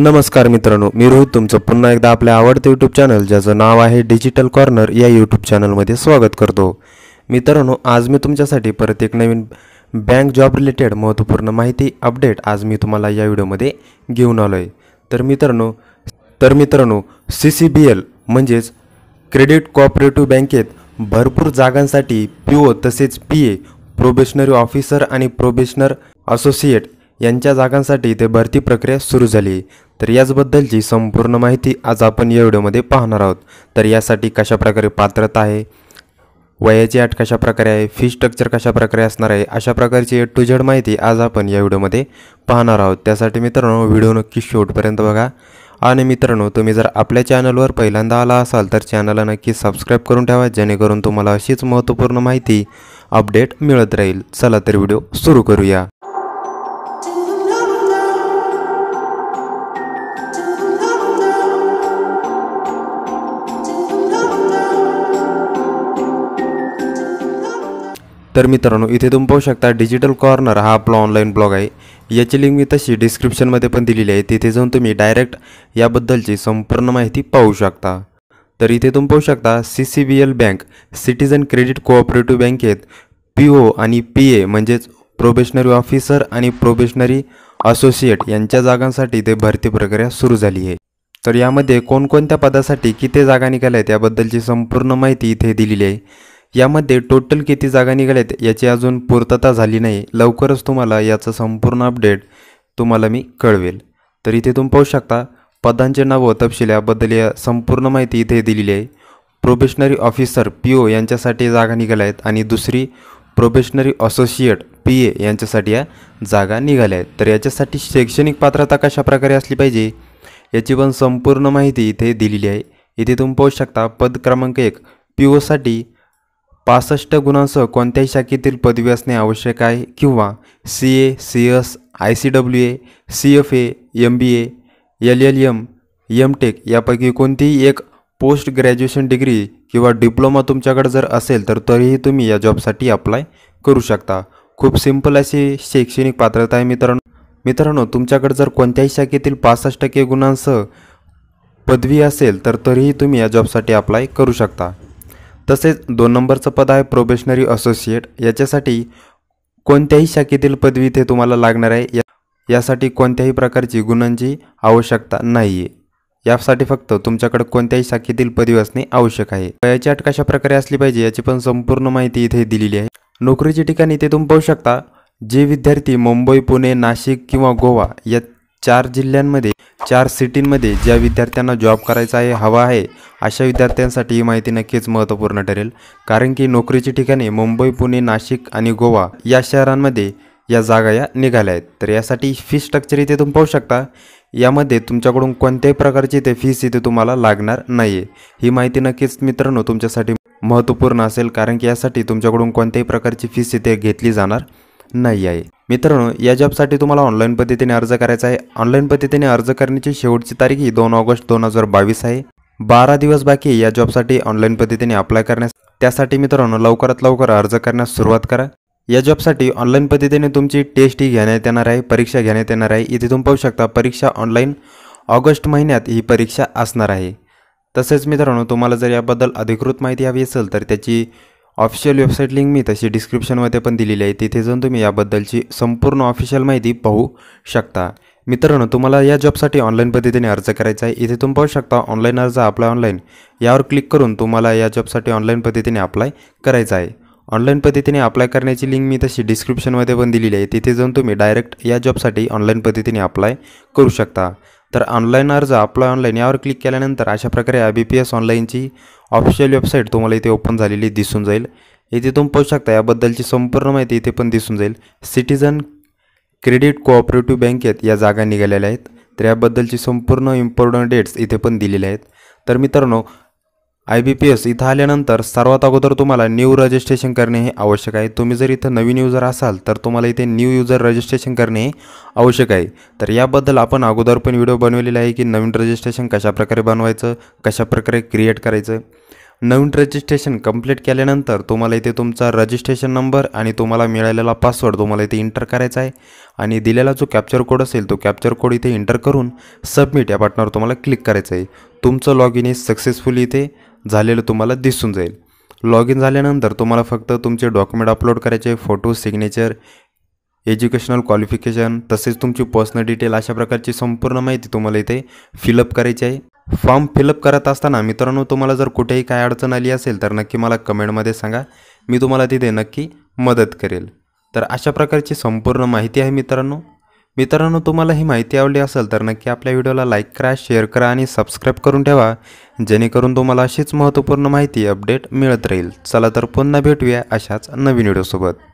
नमस्कार मित्रांनो मी रोहित तुमचं पुन्हा एकदा आपल्या आवडते यूट्यूब चॅनल ज्याचं नाव आहे डिजिटल कॉर्नर या यूट्यूब चॅनलमध्ये स्वागत करतो मित्रांनो आज मी तुमच्यासाठी परत एक नवीन बँक जॉब रिलेटेड महत्त्वपूर्ण माहिती अपडेट आज मी तुम्हाला या व्हिडिओमध्ये घेऊन आलो आहे तर मित्रांनो तर मित्रांनो सी सी बी एल म्हणजेच क्रेडिट कोऑपरेटिव्ह बँकेत भरपूर जागांसाठी पी ओ तसेच पी ए प्रोबेशनरी ऑफिसर आणि प्रोबेशनर असोसिएट यांच्या जागांसाठी ते भरती प्रक्रिया सुरू झाली तर याचबद्दलची संपूर्ण माहिती आज आपण या व्हिडिओमध्ये पाहणार आहोत तर यासाठी कशाप्रकारे पात्रता आहे वयाची आठ कशा प्रकारे आहे फी स्ट्रक्चर कशाप्रकारे असणार आहे अशा प्रकारची ए टू झेड माहिती आज आपण या व्हिडिओमध्ये पाहणार आहोत त्यासाठी मित्रांनो व्हिडिओ नक्की शेवटपर्यंत बघा आणि मित्रांनो तुम्ही जर आपल्या चॅनलवर पहिल्यांदा आला असाल तर चॅनलला नक्की सबस्क्राईब करून ठेवा जेणेकरून तुम्हाला अशीच महत्त्वपूर्ण माहिती अपडेट मिळत राहील चला तर व्हिडिओ सुरू करूया तर मित्रांनो इथे तुम्ही पाहू शकता डिजिटल कॉर्नर हा आपला ऑनलाईन ब्लॉग आहे याची लिंक मी तशी डिस्क्रिप्शनमध्ये पण दिलेली आहे तिथे जाऊन तुम्ही डायरेक्ट याबद्दलची संपूर्ण माहिती पाहू शकता तर इथे तुम्ही पाहू शकता C C B L bank citizen credit cooperative बँकेत पी ओ आणि पी ए म्हणजेच प्रोबेशनरी ऑफिसर आणि प्रोबेशनरी असोसिएट यांच्या जागांसाठी ते भरती प्रक्रिया सुरू झाली आहे तर यामध्ये कोणकोणत्या पदासाठी किती जागा निघाल्या आहेत याबद्दलची संपूर्ण माहिती इथे दिलेली आहे यामध्ये टोटल किती जागा निघाल्यात याची अजून पूर्तता झाली नाही लवकरच तुम्हाला याचा संपूर्ण अपडेट तुम्हाला मी कळवेल तर इथे तुम्ही पाहू शकता पदांचे नावं तपशील याबद्दल या संपूर्ण माहिती इथे दिलेली आहे प्रोबेशनरी ऑफिसर पी ओ यांच्यासाठी जागा निघाल्या आहेत आणि दुसरी प्रोबेशनरी असोसिएट पी ए यांच्यासाठी या जागा निघाल्या आहेत तर याच्यासाठी शैक्षणिक पात्रता कशा प्रकारे असली पाहिजे याची पण संपूर्ण माहिती इथे दिलेली आहे इथे तुम्ही पाहू शकता पद क्रमांक एक पी ओसाठी पासष्ट गुणांसह कोणत्याही शाखेतील पदवी असणे आवश्यक आहे किंवा C A C S I C W A C F A M B A L L M M tech यापैकी कोणतीही एक पोस्ट ग्रॅज्युएशन डिग्री किंवा डिप्लोमा तुमच्याकडे जर असेल तर तरीही तुम्ही या जॉबसाठी अप्लाय करू शकता खूप सिम्पल अशी शैक्षणिक पात्रता आहे मित्रांनो मित्रांनो तुमच्याकडे जर कोणत्याही शाखेतील पासष्ट टक्के गुणांसह पदवी असेल तर तरीही तुम्ही या जॉबसाठी अप्लाय करू शकता तसेच दोन नंबरचं पद आहे प्रोबेशनरी असोसिएट याच्यासाठी कोणत्याही शाखेतील पदवी इथे तुम्हाला लागणार आहे या यासाठी कोणत्याही प्रकारची गुणांची आवश्यकता नाही आहे यासाठी फक्त तुमच्याकडे कोणत्याही शाखेतील पदवी असणे आवश्यक आहे वयाची अट कशा प्रकारे असली पाहिजे याची पण संपूर्ण माहिती इथे दिलेली आहे नोकरीची ठिकाणी इथे तुम्ही पाहू शकता जे विद्यार्थी मुंबई पुणे नाशिक किंवा गोवा या चार जिल्ह्यांमध्ये चार सिटींमध्ये ज्या विद्यार्थ्यांना जॉब करायचा आहे हवा आहे अशा विद्यार्थ्यांसाठी ही माहिती नक्कीच महत्त्वपूर्ण ठरेल कारण की नोकरीची ठिकाणे मुंबई पुणे नाशिक आणि गोवा या शहरांमध्ये या जागा या निघाल्या आहेत तर यासाठी फी स्ट्रक्चर इथे तुम्ही पाहू शकता यामध्ये तुमच्याकडून कोणत्याही प्रकारची इथे फीस इथे तुम्हाला लागणार नाही आहे ही माहिती नक्कीच मित्रांनो तुमच्यासाठी महत्त्वपूर्ण असेल कारण की यासाठी तुमच्याकडून कोणत्याही प्रकारची फीस इथे घेतली जाणार नाही आहे मित्रांनो या जॉबसाठी तुम्हाला ऑनलाईन पद्धतीने अर्ज करायचा आहे ऑनलाईन पद्धतीने अर्ज करण्याची शेवटची तारीख ही दोन ऑगस्ट दोन हजार बावीस आहे बारा दिवस बाकी या जॉबसाठी ऑनलाईन पद्धतीने अप्लाय करण्यास त्यासाठी मित्रांनो लवकरात लवकर अर्ज करण्यास सुरुवात करा या जॉबसाठी ऑनलाईन पद्धतीने तुमची टेस्ट ही घेण्यात येणार आहे परीक्षा घेण्यात येणार आहे इथे तुम्ही पाहू शकता परीक्षा ऑनलाईन ऑगस्ट महिन्यात ही परीक्षा असणार आहे तसेच मित्रांनो तुम्हाला जर याबद्दल अधिकृत माहिती हवी असेल तर त्याची ऑफिशियल वेबसाईट लिंक मी तशी डिस्क्रिप्शनमध्ये पण दिलेली आहे तिथे जाऊन तुम्ही याबद्दलची संपूर्ण ऑफिशियल माहिती पाहू शकता मित्रांनो तुम्हाला या जॉबसाठी ऑनलाईन पद्धतीने अर्ज करायचा आहे इथे तुम्ही पाहू शकता ऑनलाईन अर्ज अप्लाय ऑनलाईन यावर क्लिक करून तुम्हाला या जॉबसाठी ऑनलाईन पद्धतीने अप्लाय करायचा आहे ऑनलाईन पद्धतीने अप्लाय करण्याची लिंक मी तशी डिस्क्रिप्शनमध्ये पण दिलेली आहे तिथे जाऊन तुम्ही डायरेक्ट या जॉबसाठी ऑनलाईन पद्धतीने अप्लाय करू शकता तर ऑनलाईन अर्ज अप्लाय ऑनलाईन यावर क्लिक केल्यानंतर अशा प्रकारे आय बी पी एस ऑनलाईनची ऑफिशियल वेबसाईट तुम्हाला इथे ओपन झालेली दिसून जाईल इथे तुम्ही पाहू शकता याबद्दलची संपूर्ण माहिती इथे पण दिसून जाईल सिटीजन क्रेडिट कोऑपरेटिव्ह बँकेत या जागा निघालेल्या आहेत तर याबद्दलची संपूर्ण इम्पॉर्टंट डेट्स इथे पण दिलेले आहेत तर मित्रांनो आय बी पी एस इथं आल्यानंतर सर्वात अगोदर तुम्हाला न्यू रजिस्ट्रेशन करणे हे आवश्यक आहे तुम्ही जर इथं नवीन युजर असाल तर तुम्हाला इथे न्यू युजर रजिस्ट्रेशन करणे हे आवश्यक आहे तर याबद्दल आपण अगोदर पण व्हिडिओ बनवलेला आहे की नवीन रजिस्ट्रेशन कशाप्रकारे बनवायचं कशाप्रकारे क्रिएट करायचं नवीन रजिस्ट्रेशन कंप्लीट केल्यानंतर तुम्हाला इथे तुमचा रजिस्ट्रेशन नंबर आणि तुम्हाला मिळालेला पासवर्ड तुम्हाला इथे इंटर करायचा आहे आणि दिलेला जो कॅप्चर कोड असेल तो कॅप्चर कोड इथे इंटर करून सबमिट या बटनावर तुम्हाला क्लिक करायचं आहे तुमचं लॉग इन हे सक्सेसफुली इथे झालेलं तुम्हाला दिसून जाईल लॉग इन झाल्यानंतर तुम्हाला फक्त तुमचे डॉक्युमेंट अपलोड करायचे फोटो सिग्नेचर एज्युकेशनल क्वालिफिकेशन तसेच तुमची पर्सनल डिटेल अशा प्रकारची संपूर्ण माहिती तुम्हाला इथे फिलअप करायची आहे फॉर्म फिलअप करत असताना मित्रांनो तुम्हाला जर कुठेही काय अडचण आली असेल तर नक्की मला कमेंटमध्ये सांगा मी तुम्हाला तिथे नक्की मदत करेल तर अशा प्रकारची संपूर्ण माहिती आहे मित्रांनो मित्रांनो तुम्हाला ही माहिती आवडली असेल तर नक्की आपल्या व्हिडिओला लाईक करा शेअर करा आणि सबस्क्राईब करून ठेवा जेणेकरून तुम्हाला अशीच महत्त्वपूर्ण माहिती अपडेट मिळत राहील चला तर पुन्हा भेटूया अशाच नवीन व्हिडिओसोबत